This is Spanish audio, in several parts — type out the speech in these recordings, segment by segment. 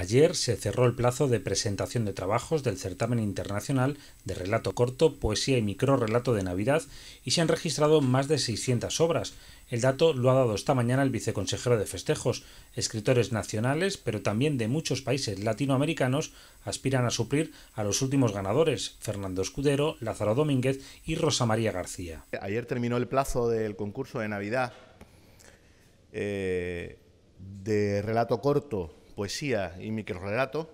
Ayer se cerró el plazo de presentación de trabajos del certamen internacional de relato corto, poesía y relato de Navidad y se han registrado más de 600 obras. El dato lo ha dado esta mañana el viceconsejero de festejos. Escritores nacionales, pero también de muchos países latinoamericanos, aspiran a suplir a los últimos ganadores, Fernando Escudero, Lázaro Domínguez y Rosa María García. Ayer terminó el plazo del concurso de Navidad eh, de relato corto poesía y micro-relato,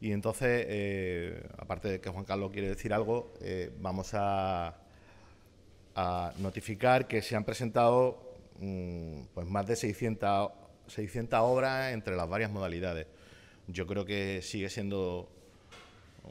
Y entonces, eh, aparte de que Juan Carlos quiere decir algo, eh, vamos a, notificar que se han presentado mm, pues más de 600, 600 obras entre las varias modalidades. Yo creo que sigue siendo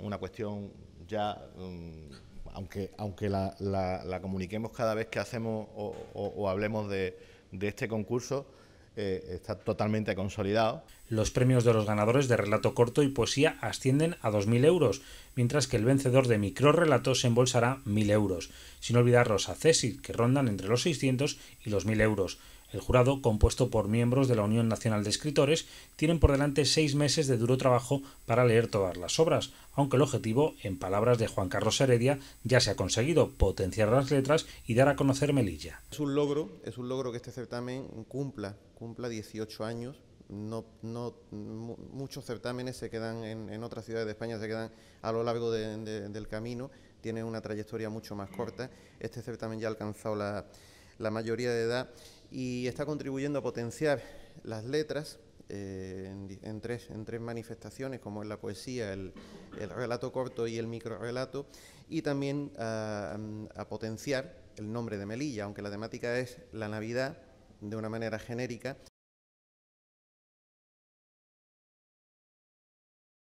una cuestión ya, mm, aunque, aunque la, comuniquemos cada vez que hacemos o, hablemos de este concurso, eh, está totalmente consolidado. Los premios de los ganadores de relato corto y poesía ascienden a 2.000 euros, mientras que el vencedor de microrrelatos se embolsará 1.000 euros, sin olvidar los accesis que rondan entre los 600 y los 1.000 euros. El jurado, compuesto por miembros de la Unión Nacional de Escritores, tienen por delante seis meses de duro trabajo para leer todas las obras, aunque el objetivo, en palabras de Juan Carlos Heredia, ya se ha conseguido, potenciar las letras y dar a conocer Melilla. Es un logro, es un logro que este certamen cumpla, cumpla 18 años. No, no muchos certámenes se quedan en, otras ciudades de España, se quedan a lo largo del camino, tienen una trayectoria mucho más corta. Este certamen ya ha alcanzado la mayoría de edad y está contribuyendo a potenciar las letras eh, en, tres, manifestaciones, como es la poesía, el, relato corto y el microrelato, y también a potenciar el nombre de Melilla, aunque la temática es la Navidad de una manera genérica,